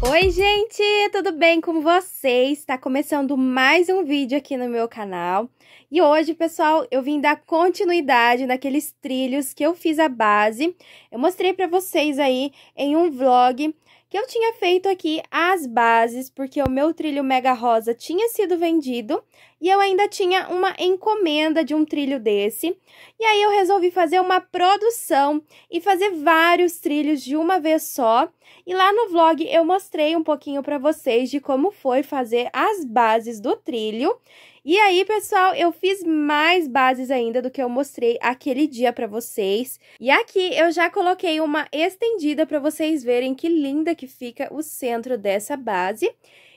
Oi, gente, tudo bem com vocês? Está começando mais um vídeo aqui no meu canal. E hoje, pessoal, eu vim dar continuidade naqueles trilhos que eu fiz a base. Eu mostrei para vocês aí em um vlog que eu tinha feito aqui as bases, porque o meu trilho mega rosa tinha sido vendido e eu ainda tinha uma encomenda de um trilho desse. E aí eu resolvi fazer uma produção e fazer vários trilhos de uma vez só. E lá no vlog eu mostrei um pouquinho para vocês de como foi fazer as bases do trilho. E aí, pessoal, eu fiz mais bases ainda do que eu mostrei aquele dia para vocês. E aqui eu já coloquei uma estendida para vocês verem que linda que fica o centro dessa base.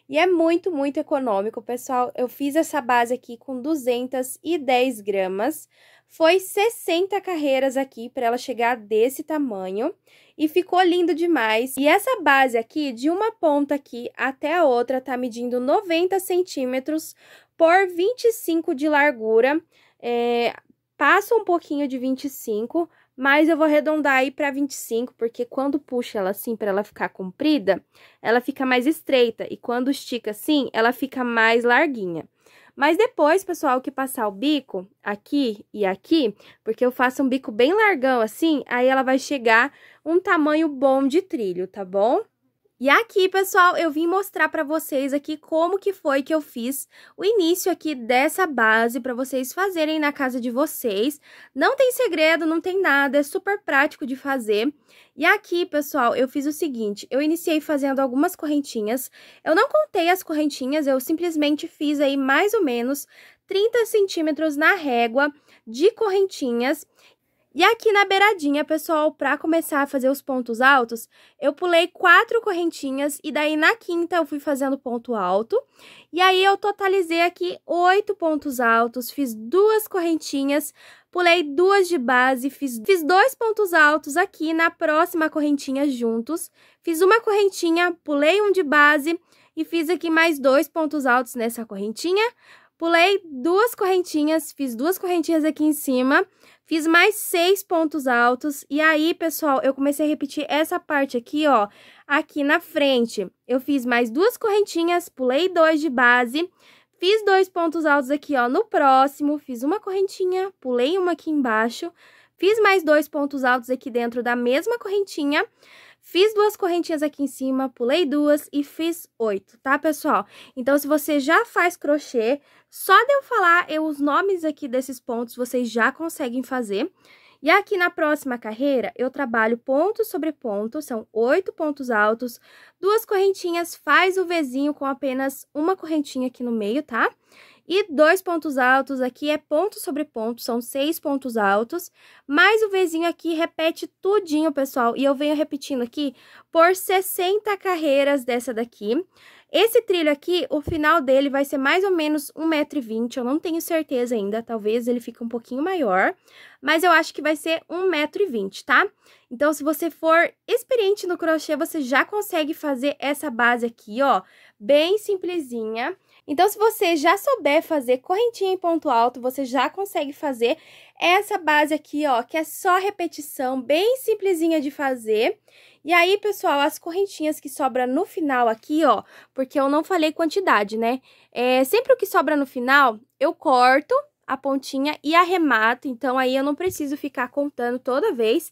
E é muito, muito econômico, pessoal. Eu fiz essa base aqui com 210 gramas. Foi 60 carreiras aqui para ela chegar desse tamanho. E ficou lindo demais. E essa base aqui, de uma ponta aqui até a outra, tá medindo 90 centímetros por 25 de largura. É, passa um pouquinho de 25 mas eu vou arredondar aí para 25, porque quando puxa ela assim para ela ficar comprida, ela fica mais estreita e quando estica assim, ela fica mais larguinha. Mas depois, pessoal, que passar o bico aqui e aqui, porque eu faço um bico bem largão assim, aí ela vai chegar um tamanho bom de trilho, tá bom? E aqui, pessoal, eu vim mostrar para vocês aqui como que foi que eu fiz o início aqui dessa base para vocês fazerem na casa de vocês. Não tem segredo, não tem nada, é super prático de fazer. E aqui, pessoal, eu fiz o seguinte, eu iniciei fazendo algumas correntinhas. Eu não contei as correntinhas, eu simplesmente fiz aí mais ou menos 30 centímetros na régua de correntinhas e aqui na beiradinha, pessoal, para começar a fazer os pontos altos, eu pulei quatro correntinhas e daí na quinta eu fui fazendo ponto alto. E aí eu totalizei aqui oito pontos altos, fiz duas correntinhas, pulei duas de base, fiz, fiz dois pontos altos aqui na próxima correntinha juntos, fiz uma correntinha, pulei um de base e fiz aqui mais dois pontos altos nessa correntinha, pulei duas correntinhas, fiz duas correntinhas aqui em cima, Fiz mais seis pontos altos. E aí, pessoal, eu comecei a repetir essa parte aqui, ó. Aqui na frente, eu fiz mais duas correntinhas, pulei dois de base. Fiz dois pontos altos aqui, ó, no próximo. Fiz uma correntinha, pulei uma aqui embaixo. Fiz mais dois pontos altos aqui dentro da mesma correntinha. Fiz duas correntinhas aqui em cima, pulei duas e fiz oito, tá, pessoal? Então, se você já faz crochê, só de eu falar eu, os nomes aqui desses pontos, vocês já conseguem fazer. E aqui na próxima carreira, eu trabalho ponto sobre ponto, são oito pontos altos, duas correntinhas, faz o Vzinho com apenas uma correntinha aqui no meio, tá? E dois pontos altos aqui é ponto sobre ponto, são seis pontos altos. Mais o Vzinho aqui repete tudinho, pessoal. E eu venho repetindo aqui por 60 carreiras dessa daqui. Esse trilho aqui, o final dele vai ser mais ou menos 1,20m, eu não tenho certeza ainda, talvez ele fique um pouquinho maior, mas eu acho que vai ser 1,20m, tá? Então, se você for experiente no crochê, você já consegue fazer essa base aqui, ó, bem simplesinha. Então, se você já souber fazer correntinha em ponto alto, você já consegue fazer essa base aqui, ó, que é só repetição, bem simplesinha de fazer. E aí, pessoal, as correntinhas que sobra no final aqui, ó, porque eu não falei quantidade, né? É, sempre o que sobra no final, eu corto a pontinha e arremato, então aí eu não preciso ficar contando toda vez.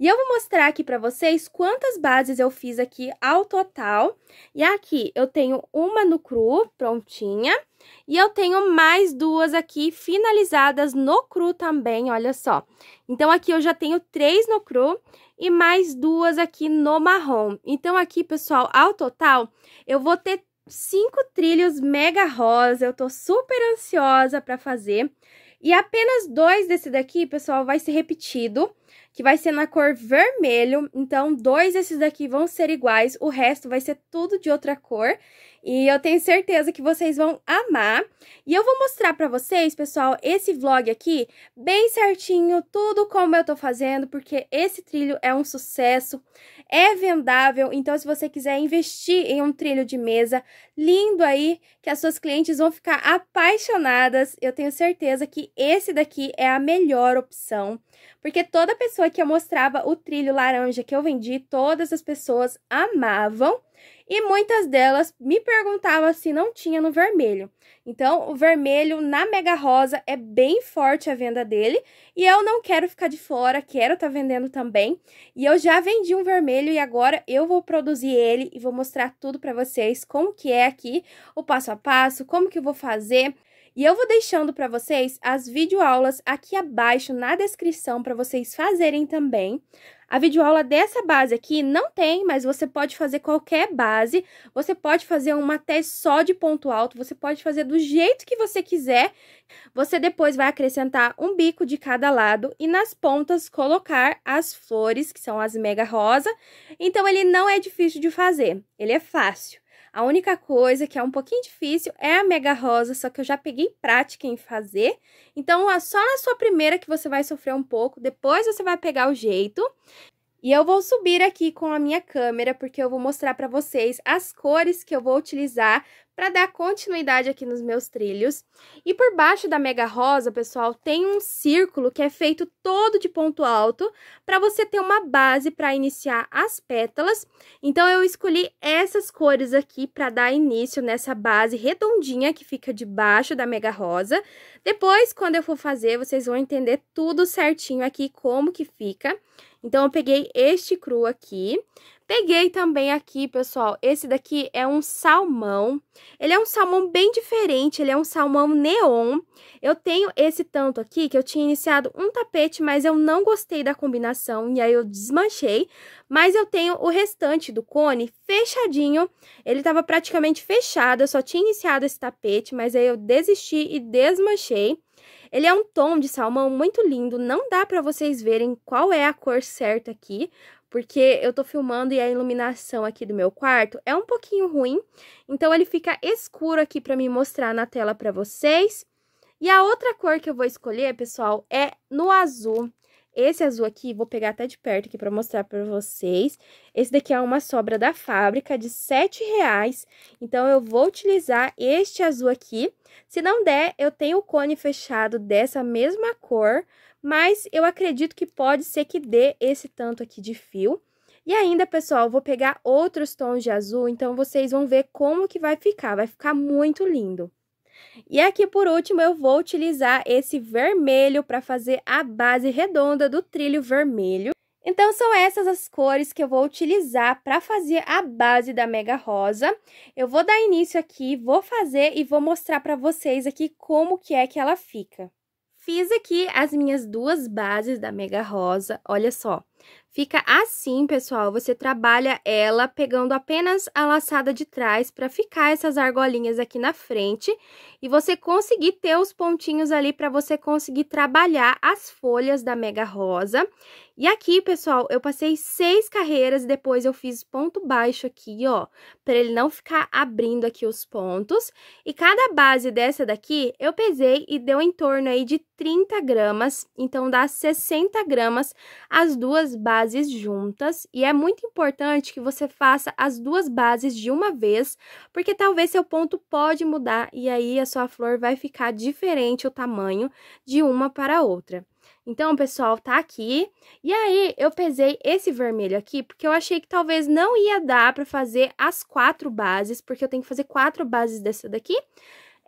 E eu vou mostrar aqui para vocês quantas bases eu fiz aqui ao total. E aqui eu tenho uma no cru, prontinha. E eu tenho mais duas aqui finalizadas no cru também, olha só. Então, aqui eu já tenho três no cru e mais duas aqui no marrom. Então, aqui, pessoal, ao total, eu vou ter cinco trilhos mega rosa. Eu tô super ansiosa para fazer. E apenas dois desse daqui, pessoal, vai ser repetido que vai ser na cor vermelho. Então, dois desses daqui vão ser iguais, o resto vai ser tudo de outra cor. E eu tenho certeza que vocês vão amar. E eu vou mostrar pra vocês, pessoal, esse vlog aqui, bem certinho, tudo como eu tô fazendo, porque esse trilho é um sucesso, é vendável. Então, se você quiser investir em um trilho de mesa lindo aí, que as suas clientes vão ficar apaixonadas, eu tenho certeza que esse daqui é a melhor opção. Porque toda pessoa que eu mostrava o trilho laranja que eu vendi, todas as pessoas amavam e muitas delas me perguntavam se não tinha no vermelho. Então, o vermelho na Mega Rosa é bem forte a venda dele e eu não quero ficar de fora, quero estar tá vendendo também. E eu já vendi um vermelho e agora eu vou produzir ele e vou mostrar tudo para vocês como que é aqui, o passo a passo, como que eu vou fazer. E eu vou deixando para vocês as videoaulas aqui abaixo na descrição para vocês fazerem também. A videoaula dessa base aqui não tem, mas você pode fazer qualquer base, você pode fazer uma tese só de ponto alto, você pode fazer do jeito que você quiser. Você depois vai acrescentar um bico de cada lado e nas pontas colocar as flores, que são as mega rosa. Então, ele não é difícil de fazer, ele é fácil. A única coisa que é um pouquinho difícil é a mega rosa, só que eu já peguei prática em fazer. Então, é só na sua primeira que você vai sofrer um pouco, depois você vai pegar o jeito. E eu vou subir aqui com a minha câmera, porque eu vou mostrar para vocês as cores que eu vou utilizar para dar continuidade aqui nos meus trilhos. E por baixo da mega rosa, pessoal, tem um círculo que é feito todo de ponto alto, para você ter uma base para iniciar as pétalas. Então, eu escolhi essas cores aqui para dar início nessa base redondinha que fica debaixo da mega rosa. Depois, quando eu for fazer, vocês vão entender tudo certinho aqui como que fica. Fica. Então, eu peguei este cru aqui. Peguei também aqui, pessoal, esse daqui é um salmão. Ele é um salmão bem diferente, ele é um salmão neon. Eu tenho esse tanto aqui, que eu tinha iniciado um tapete, mas eu não gostei da combinação, e aí eu desmanchei. Mas eu tenho o restante do cone fechadinho, ele estava praticamente fechado, eu só tinha iniciado esse tapete, mas aí eu desisti e desmanchei. Ele é um tom de salmão muito lindo, não dá para vocês verem qual é a cor certa aqui, porque eu tô filmando e a iluminação aqui do meu quarto é um pouquinho ruim, então ele fica escuro aqui para me mostrar na tela para vocês. E a outra cor que eu vou escolher, pessoal, é no azul. Esse azul aqui, vou pegar até de perto aqui para mostrar para vocês. Esse daqui é uma sobra da fábrica de R$7,00. reais. Então, eu vou utilizar este azul aqui. Se não der, eu tenho o cone fechado dessa mesma cor, mas eu acredito que pode ser que dê esse tanto aqui de fio. E ainda, pessoal, vou pegar outros tons de azul, então vocês vão ver como que vai ficar. Vai ficar muito lindo. E aqui por último eu vou utilizar esse vermelho para fazer a base redonda do trilho vermelho. Então, são essas as cores que eu vou utilizar para fazer a base da Mega Rosa. Eu vou dar início aqui, vou fazer e vou mostrar para vocês aqui como que é que ela fica. Fiz aqui as minhas duas bases da Mega Rosa, olha só. Fica assim, pessoal, você trabalha ela pegando apenas a laçada de trás para ficar essas argolinhas aqui na frente e você conseguir ter os pontinhos ali para você conseguir trabalhar as folhas da Mega Rosa. E aqui, pessoal, eu passei seis carreiras, depois eu fiz ponto baixo aqui, ó, para ele não ficar abrindo aqui os pontos. E cada base dessa daqui eu pesei e deu em torno aí de 30 gramas, então dá 60 gramas as duas duas bases juntas e é muito importante que você faça as duas bases de uma vez, porque talvez seu ponto pode mudar e aí a sua flor vai ficar diferente o tamanho de uma para outra. Então, pessoal, tá aqui. E aí, eu pesei esse vermelho aqui, porque eu achei que talvez não ia dar pra fazer as quatro bases, porque eu tenho que fazer quatro bases dessa daqui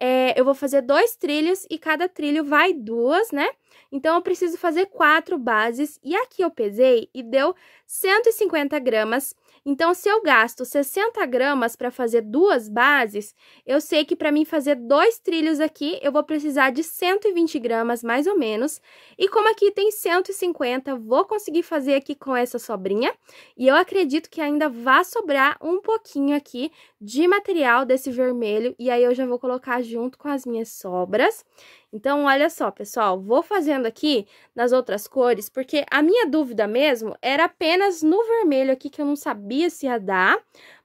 é, eu vou fazer dois trilhos e cada trilho vai duas, né? Então, eu preciso fazer quatro bases. E aqui eu pesei e deu 150 gramas então, se eu gasto 60 gramas para fazer duas bases, eu sei que para mim fazer dois trilhos aqui, eu vou precisar de 120 gramas, mais ou menos. E como aqui tem 150, vou conseguir fazer aqui com essa sobrinha. E eu acredito que ainda vá sobrar um pouquinho aqui de material desse vermelho. E aí, eu já vou colocar junto com as minhas sobras. Então, olha só, pessoal, vou fazendo aqui nas outras cores, porque a minha dúvida mesmo era apenas no vermelho aqui, que eu não sabia se ia dar,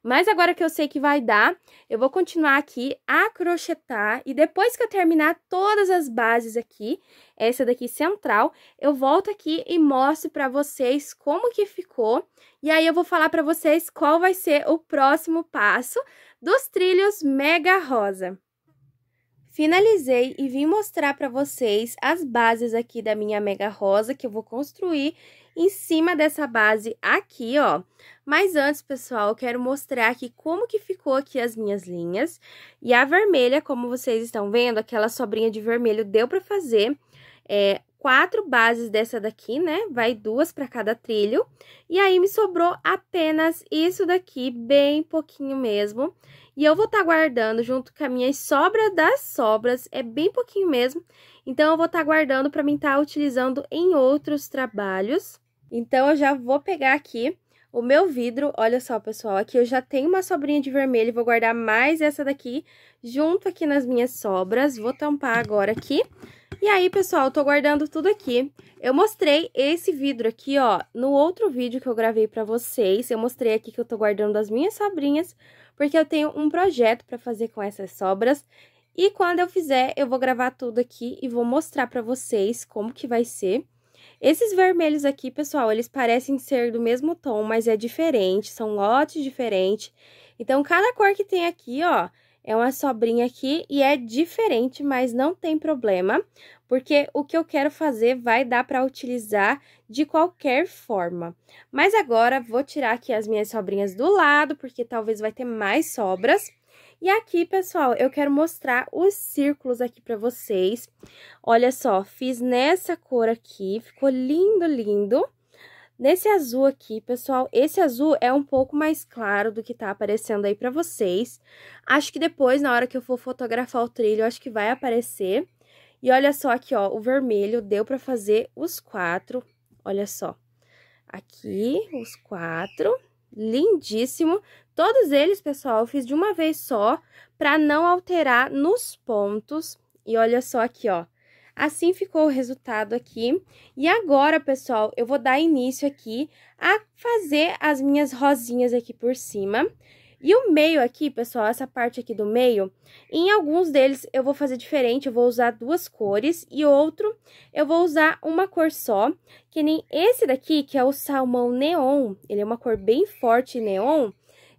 mas agora que eu sei que vai dar, eu vou continuar aqui a crochetar, e depois que eu terminar todas as bases aqui, essa daqui central, eu volto aqui e mostro pra vocês como que ficou, e aí eu vou falar pra vocês qual vai ser o próximo passo dos trilhos Mega Rosa. Finalizei e vim mostrar para vocês as bases aqui da minha mega rosa que eu vou construir em cima dessa base aqui, ó. Mas antes, pessoal, eu quero mostrar aqui como que ficou aqui as minhas linhas. E a vermelha, como vocês estão vendo, aquela sobrinha de vermelho deu para fazer. É, quatro bases dessa daqui, né? Vai duas para cada trilho. E aí, me sobrou apenas isso daqui, bem pouquinho mesmo. E eu vou estar tá guardando junto com a minha sobra das sobras, é bem pouquinho mesmo. Então, eu vou estar tá guardando para mim estar tá utilizando em outros trabalhos. Então, eu já vou pegar aqui o meu vidro, olha só, pessoal, aqui eu já tenho uma sobrinha de vermelho, vou guardar mais essa daqui junto aqui nas minhas sobras. Vou tampar agora aqui e aí, pessoal, tô guardando tudo aqui. Eu mostrei esse vidro aqui, ó, no outro vídeo que eu gravei pra vocês. Eu mostrei aqui que eu tô guardando as minhas sobrinhas, porque eu tenho um projeto pra fazer com essas sobras. E quando eu fizer, eu vou gravar tudo aqui e vou mostrar pra vocês como que vai ser. Esses vermelhos aqui, pessoal, eles parecem ser do mesmo tom, mas é diferente, são lotes diferentes. Então, cada cor que tem aqui, ó, é uma sobrinha aqui e é diferente, mas não tem problema, porque o que eu quero fazer vai dar para utilizar de qualquer forma. Mas agora vou tirar aqui as minhas sobrinhas do lado, porque talvez vai ter mais sobras. E aqui, pessoal, eu quero mostrar os círculos aqui para vocês. Olha só, fiz nessa cor aqui, ficou lindo, lindo. Nesse azul aqui, pessoal, esse azul é um pouco mais claro do que tá aparecendo aí pra vocês. Acho que depois, na hora que eu for fotografar o trilho, acho que vai aparecer. E olha só aqui, ó, o vermelho deu pra fazer os quatro, olha só. Aqui, os quatro, lindíssimo. Todos eles, pessoal, eu fiz de uma vez só pra não alterar nos pontos. E olha só aqui, ó. Assim ficou o resultado aqui. E agora, pessoal, eu vou dar início aqui a fazer as minhas rosinhas aqui por cima. E o meio aqui, pessoal, essa parte aqui do meio, em alguns deles eu vou fazer diferente, eu vou usar duas cores e outro eu vou usar uma cor só, que nem esse daqui, que é o salmão neon, ele é uma cor bem forte neon,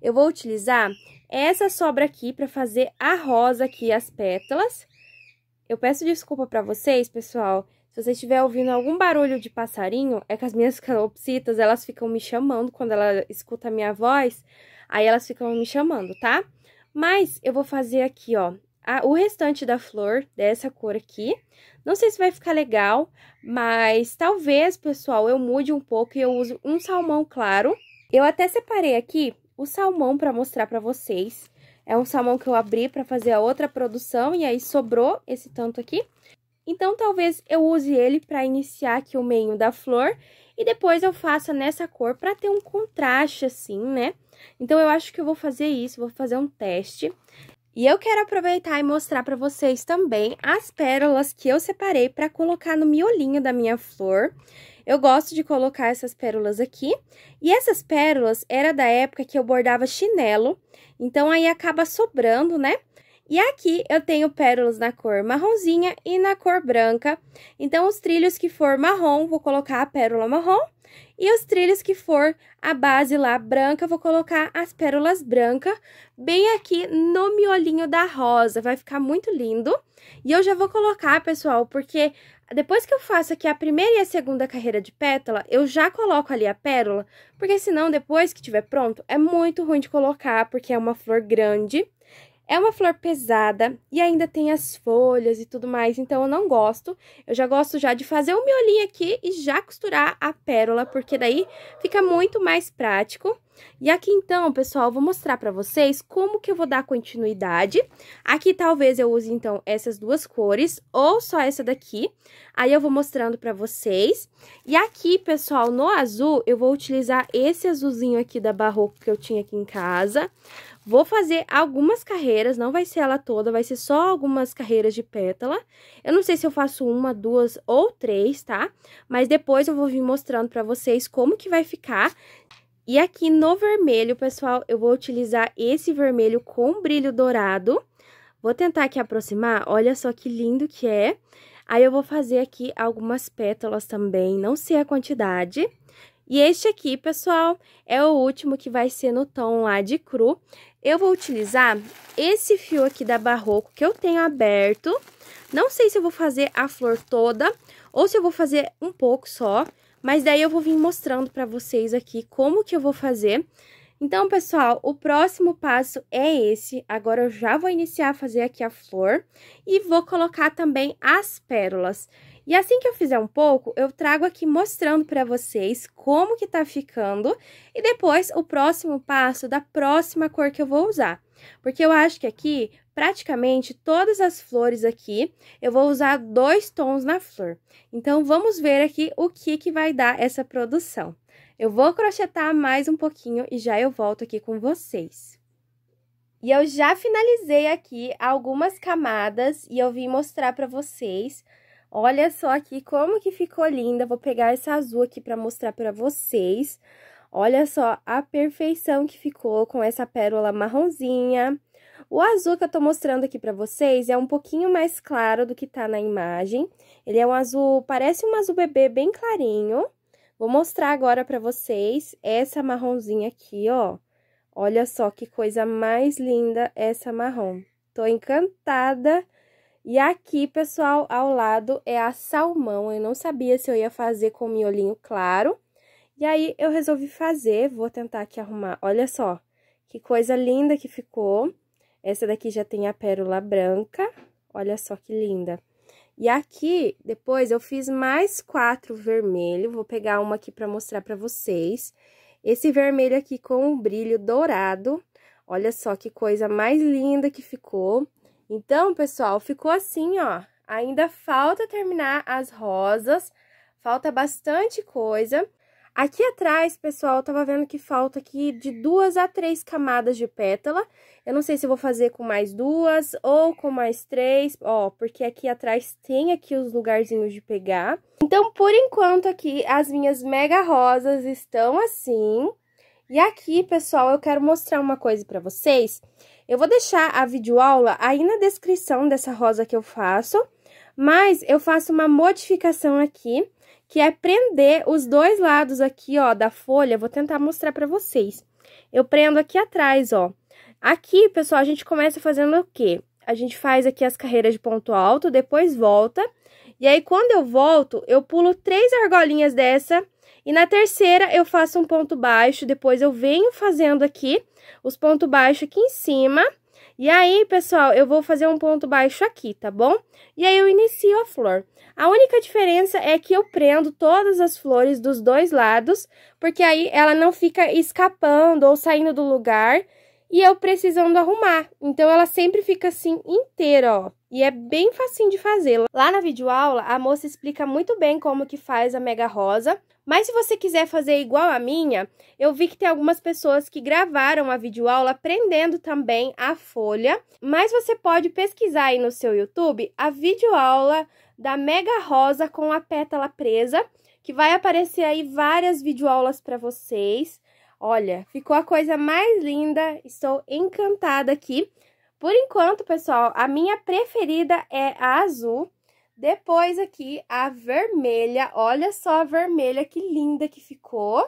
eu vou utilizar essa sobra aqui para fazer a rosa aqui, as pétalas. Eu peço desculpa para vocês, pessoal. Se você estiver ouvindo algum barulho de passarinho, é que as minhas calopsitas, elas ficam me chamando quando ela escuta a minha voz. Aí elas ficam me chamando, tá? Mas eu vou fazer aqui, ó, a, o restante da flor dessa cor aqui. Não sei se vai ficar legal, mas talvez, pessoal, eu mude um pouco e eu uso um salmão claro. Eu até separei aqui o salmão para mostrar para vocês. É um salmão que eu abri para fazer a outra produção e aí sobrou esse tanto aqui. Então, talvez eu use ele para iniciar aqui o meio da flor e depois eu faça nessa cor para ter um contraste assim, né? Então, eu acho que eu vou fazer isso, vou fazer um teste. E eu quero aproveitar e mostrar para vocês também as pérolas que eu separei para colocar no miolinho da minha flor. Eu gosto de colocar essas pérolas aqui. E essas pérolas era da época que eu bordava chinelo, então aí acaba sobrando, né? E aqui eu tenho pérolas na cor marronzinha e na cor branca. Então, os trilhos que for marrom, vou colocar a pérola marrom. E os trilhos que for a base lá branca, vou colocar as pérolas brancas bem aqui no miolinho da rosa. Vai ficar muito lindo. E eu já vou colocar, pessoal, porque depois que eu faço aqui a primeira e a segunda carreira de pétala, eu já coloco ali a pérola, porque senão depois que tiver pronto, é muito ruim de colocar, porque é uma flor grande, é uma flor pesada e ainda tem as folhas e tudo mais, então eu não gosto. Eu já gosto já de fazer o miolinho aqui e já costurar a pérola, porque daí fica muito mais prático. E aqui então, pessoal, vou mostrar para vocês como que eu vou dar continuidade. Aqui talvez eu use então essas duas cores ou só essa daqui. Aí eu vou mostrando para vocês. E aqui, pessoal, no azul eu vou utilizar esse azulzinho aqui da Barroco que eu tinha aqui em casa. Vou fazer algumas carreiras, não vai ser ela toda, vai ser só algumas carreiras de pétala. Eu não sei se eu faço uma, duas ou três, tá? Mas depois eu vou vir mostrando pra vocês como que vai ficar. E aqui no vermelho, pessoal, eu vou utilizar esse vermelho com brilho dourado. Vou tentar aqui aproximar, olha só que lindo que é. Aí eu vou fazer aqui algumas pétalas também, não sei a quantidade. E este aqui, pessoal, é o último que vai ser no tom lá de cru. Eu vou utilizar esse fio aqui da Barroco que eu tenho aberto. Não sei se eu vou fazer a flor toda ou se eu vou fazer um pouco só. Mas daí eu vou vir mostrando para vocês aqui como que eu vou fazer. Então, pessoal, o próximo passo é esse. Agora eu já vou iniciar a fazer aqui a flor e vou colocar também as pérolas. E assim que eu fizer um pouco, eu trago aqui mostrando para vocês como que tá ficando e depois o próximo passo da próxima cor que eu vou usar. Porque eu acho que aqui praticamente todas as flores aqui, eu vou usar dois tons na flor. Então, vamos ver aqui o que, que vai dar essa produção. Eu vou crochetar mais um pouquinho e já eu volto aqui com vocês. E eu já finalizei aqui algumas camadas e eu vim mostrar para vocês. Olha só aqui como que ficou linda. Vou pegar essa azul aqui para mostrar para vocês. Olha só a perfeição que ficou com essa pérola marronzinha. O azul que eu tô mostrando aqui pra vocês é um pouquinho mais claro do que tá na imagem. Ele é um azul, parece um azul bebê bem clarinho. Vou mostrar agora pra vocês essa marronzinha aqui, ó. Olha só que coisa mais linda essa marrom. Tô encantada. E aqui, pessoal, ao lado é a salmão. Eu não sabia se eu ia fazer com o miolinho claro. E aí, eu resolvi fazer. Vou tentar aqui arrumar. Olha só que coisa linda que ficou. Essa daqui já tem a pérola branca, olha só que linda. E aqui, depois, eu fiz mais quatro vermelho, vou pegar uma aqui para mostrar para vocês. Esse vermelho aqui com o brilho dourado, olha só que coisa mais linda que ficou. Então, pessoal, ficou assim, ó. Ainda falta terminar as rosas, falta bastante coisa. Aqui atrás, pessoal, eu tava vendo que falta aqui de duas a três camadas de pétala. Eu não sei se vou fazer com mais duas ou com mais três, ó, porque aqui atrás tem aqui os lugarzinhos de pegar. Então, por enquanto aqui, as minhas mega rosas estão assim. E aqui, pessoal, eu quero mostrar uma coisa pra vocês. Eu vou deixar a videoaula aí na descrição dessa rosa que eu faço, mas eu faço uma modificação aqui que é prender os dois lados aqui, ó, da folha. Vou tentar mostrar para vocês. Eu prendo aqui atrás, ó. Aqui, pessoal, a gente começa fazendo o quê? A gente faz aqui as carreiras de ponto alto, depois volta. E aí, quando eu volto, eu pulo três argolinhas dessa... E na terceira, eu faço um ponto baixo, depois eu venho fazendo aqui os pontos baixos aqui em cima e aí, pessoal, eu vou fazer um ponto baixo aqui, tá bom? E aí eu inicio a flor. A única diferença é que eu prendo todas as flores dos dois lados, porque aí ela não fica escapando ou saindo do lugar e eu precisando arrumar. Então, ela sempre fica assim inteira, ó. E é bem facinho de fazer. Lá na videoaula, a moça explica muito bem como que faz a mega rosa. Mas se você quiser fazer igual a minha, eu vi que tem algumas pessoas que gravaram a videoaula prendendo também a folha. Mas você pode pesquisar aí no seu YouTube a videoaula da mega rosa com a pétala presa, que vai aparecer aí várias videoaulas para vocês. Olha, ficou a coisa mais linda, estou encantada aqui. Por enquanto, pessoal, a minha preferida é a azul. Depois aqui, a vermelha. Olha só a vermelha, que linda que ficou.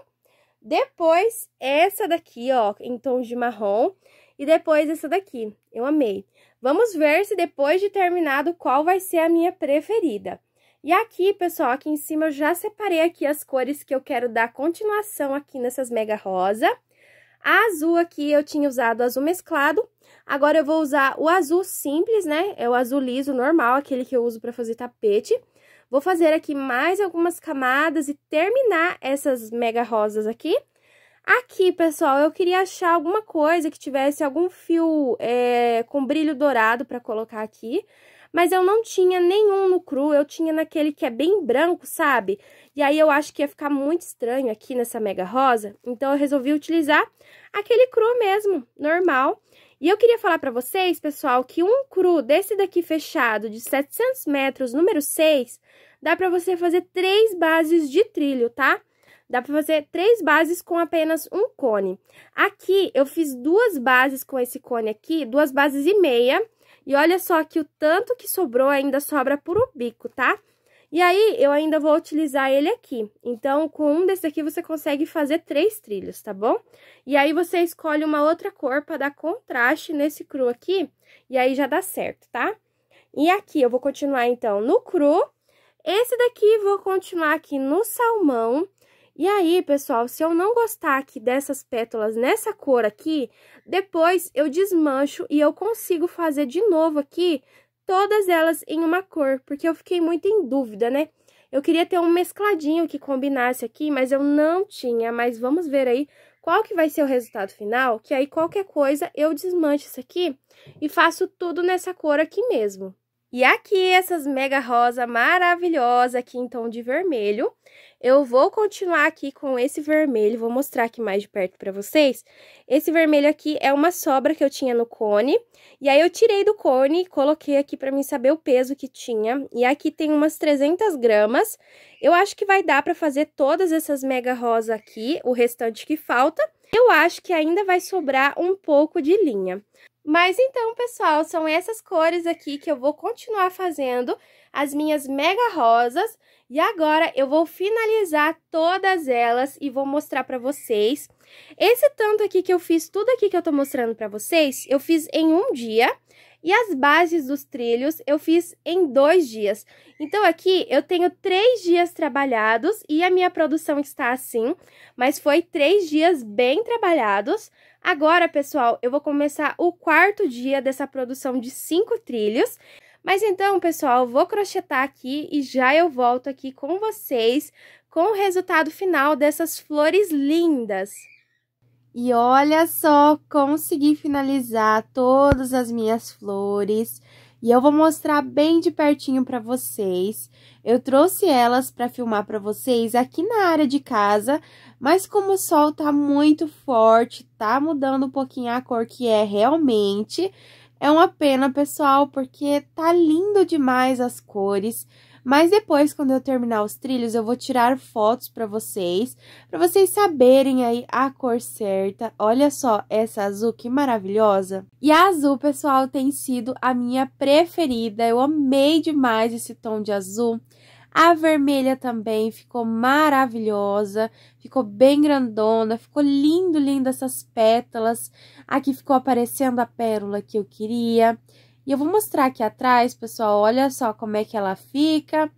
Depois, essa daqui, ó, em tons de marrom. E depois essa daqui, eu amei. Vamos ver se depois de terminado, qual vai ser a minha preferida. E aqui, pessoal, aqui em cima eu já separei aqui as cores que eu quero dar continuação aqui nessas mega rosa. A azul aqui eu tinha usado azul mesclado, agora eu vou usar o azul simples, né? É o azul liso normal, aquele que eu uso para fazer tapete. Vou fazer aqui mais algumas camadas e terminar essas mega rosas aqui. Aqui, pessoal, eu queria achar alguma coisa que tivesse algum fio é, com brilho dourado para colocar aqui mas eu não tinha nenhum no cru, eu tinha naquele que é bem branco, sabe? E aí eu acho que ia ficar muito estranho aqui nessa mega rosa, então eu resolvi utilizar aquele cru mesmo, normal. E eu queria falar para vocês, pessoal, que um cru desse daqui fechado de 700 metros, número 6, dá para você fazer três bases de trilho, tá? Dá para fazer três bases com apenas um cone. Aqui eu fiz duas bases com esse cone aqui, duas bases e meia, e olha só que o tanto que sobrou ainda sobra por o bico, tá? E aí, eu ainda vou utilizar ele aqui. Então, com um desse aqui, você consegue fazer três trilhos, tá bom? E aí, você escolhe uma outra cor para dar contraste nesse cru aqui, e aí já dá certo, tá? E aqui, eu vou continuar, então, no cru. Esse daqui, vou continuar aqui no salmão. E aí, pessoal, se eu não gostar aqui dessas pétalas nessa cor aqui, depois eu desmancho e eu consigo fazer de novo aqui todas elas em uma cor, porque eu fiquei muito em dúvida, né? Eu queria ter um mescladinho que combinasse aqui, mas eu não tinha, mas vamos ver aí qual que vai ser o resultado final, que aí qualquer coisa eu desmancho isso aqui e faço tudo nessa cor aqui mesmo. E aqui, essas mega rosa maravilhosa aqui em tom de vermelho. Eu vou continuar aqui com esse vermelho, vou mostrar aqui mais de perto pra vocês. Esse vermelho aqui é uma sobra que eu tinha no cone. E aí, eu tirei do cone e coloquei aqui pra mim saber o peso que tinha. E aqui tem umas 300 gramas. Eu acho que vai dar pra fazer todas essas mega rosa aqui, o restante que falta. Eu acho que ainda vai sobrar um pouco de linha. Mas então, pessoal, são essas cores aqui que eu vou continuar fazendo, as minhas mega rosas. E agora eu vou finalizar todas elas e vou mostrar pra vocês. Esse tanto aqui que eu fiz, tudo aqui que eu tô mostrando pra vocês, eu fiz em um dia. E as bases dos trilhos eu fiz em dois dias. Então aqui eu tenho três dias trabalhados e a minha produção está assim, mas foi três dias bem trabalhados. Agora, pessoal, eu vou começar o quarto dia dessa produção de cinco trilhos. Mas então, pessoal, vou crochetar aqui e já eu volto aqui com vocês com o resultado final dessas flores lindas. E olha só, consegui finalizar todas as minhas flores. E eu vou mostrar bem de pertinho para vocês. Eu trouxe elas para filmar para vocês aqui na área de casa, mas como o sol tá muito forte, tá mudando um pouquinho a cor que é realmente, é uma pena, pessoal, porque tá lindo demais as cores. Mas depois, quando eu terminar os trilhos, eu vou tirar fotos para vocês, para vocês saberem aí a cor certa. Olha só essa azul, que maravilhosa! E a azul, pessoal, tem sido a minha preferida. Eu amei demais esse tom de azul. A vermelha também ficou maravilhosa, ficou bem grandona, ficou lindo, lindo essas pétalas. Aqui ficou aparecendo a pérola que eu queria. E eu vou mostrar aqui atrás, pessoal, olha só como é que ela fica.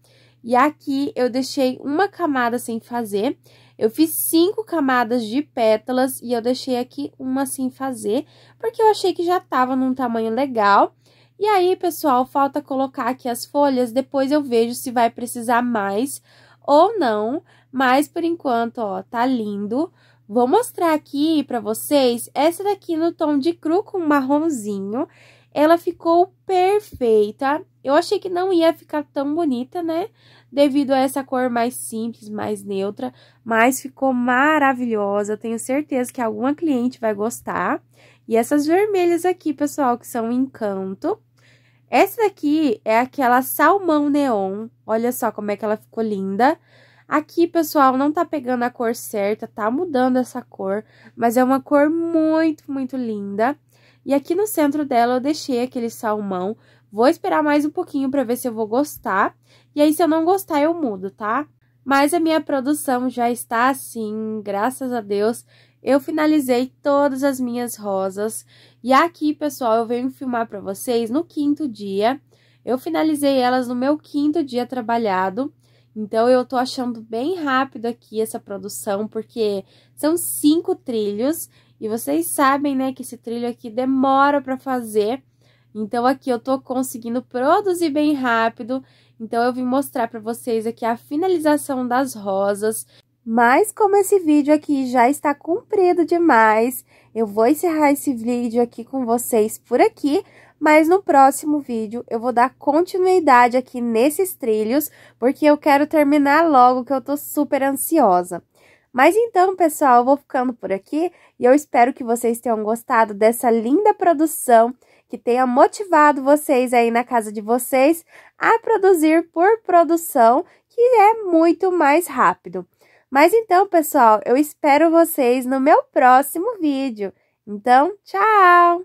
E aqui eu deixei uma camada sem fazer. Eu fiz cinco camadas de pétalas e eu deixei aqui uma sem fazer, porque eu achei que já tava num tamanho legal. E aí, pessoal, falta colocar aqui as folhas, depois eu vejo se vai precisar mais ou não. Mas, por enquanto, ó, tá lindo. Vou mostrar aqui pra vocês essa daqui no tom de cru com marronzinho ela ficou perfeita. Eu achei que não ia ficar tão bonita, né? Devido a essa cor mais simples, mais neutra, mas ficou maravilhosa. tenho certeza que alguma cliente vai gostar. E essas vermelhas aqui, pessoal, que são um encanto. Essa daqui é aquela salmão neon. Olha só como é que ela ficou linda. Aqui, pessoal, não tá pegando a cor certa, tá mudando essa cor, mas é uma cor muito, muito linda. E aqui no centro dela eu deixei aquele salmão. Vou esperar mais um pouquinho para ver se eu vou gostar. E aí, se eu não gostar, eu mudo, tá? Mas a minha produção já está assim, graças a Deus. Eu finalizei todas as minhas rosas. E aqui, pessoal, eu venho filmar para vocês no quinto dia. Eu finalizei elas no meu quinto dia trabalhado. Então, eu tô achando bem rápido aqui essa produção, porque são cinco trilhos e vocês sabem, né, que esse trilho aqui demora para fazer. Então, aqui eu tô conseguindo produzir bem rápido. Então, eu vim mostrar para vocês aqui a finalização das rosas. Mas como esse vídeo aqui já está comprido demais, eu vou encerrar esse vídeo aqui com vocês por aqui, mas no próximo vídeo eu vou dar continuidade aqui nesses trilhos, porque eu quero terminar logo que eu tô super ansiosa. Mas então, pessoal, eu vou ficando por aqui e eu espero que vocês tenham gostado dessa linda produção, que tenha motivado vocês aí na casa de vocês a produzir por produção, que é muito mais rápido. Mas então, pessoal, eu espero vocês no meu próximo vídeo. Então, tchau!